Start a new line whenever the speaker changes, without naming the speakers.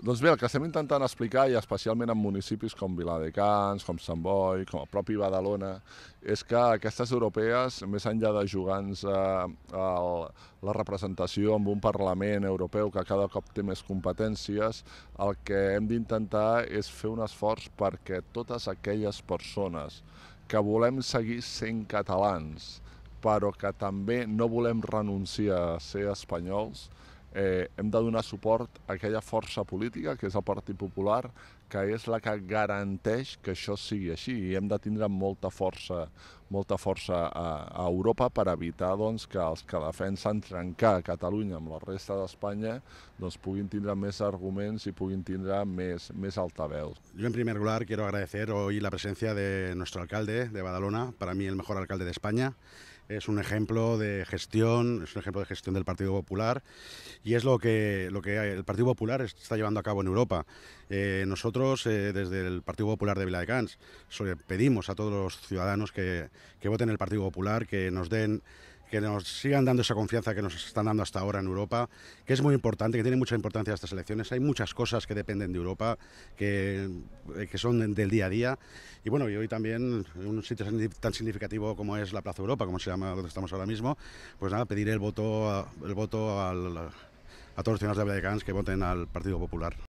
Doncs bé, el que estem intentant explicar, i especialment en municipis com Viladecans, com Sant Boi, com el propi Badalona, és que aquestes europees, més enllà de jugar eh, la representació amb un Parlament europeu que cada cop té més competències, el que hem d'intentar és fer un esforç perquè totes aquelles persones que volem seguir sent catalans, però que també no volem renunciar a ser espanyols, eh, hem de donar suport a aquella força política, que és el Partit Popular, que és la que garanteix que això sigui així i hem de tindre molta força, molta força a, a Europa per evitar doncs, que els que defensen trencar Catalunya amb la resta d'Espanya doncs, puguin tindre més arguments i puguin tindre més, més altaveus. Jo en primer lugar quiero agradecer hoy
la presencia de nuestro alcalde de Badalona, para mí el mejor alcalde de España, es un ejemplo de gestión, es un ejemplo de gestión del Partido Popular y es lo que, lo que el Partido Popular está llevando a cabo en Europa. Eh, nosotros, eh, desde el Partido Popular de Viladecans, pedimos a todos los ciudadanos que, que voten el Partido Popular, que nos den que nos sigan dando esa confianza que nos están dando hasta ahora en Europa, que es muy importante, que tiene mucha importancia estas elecciones. Hay muchas cosas que dependen de Europa, que, eh, son del día a día. Y bueno, y hoy también en un sitio tan significativo como es la Plaza Europa, como se llama donde estamos ahora mismo, pues nada, pedir el voto, el voto a todos los ciudadanos de Cans que voten al Partido Popular.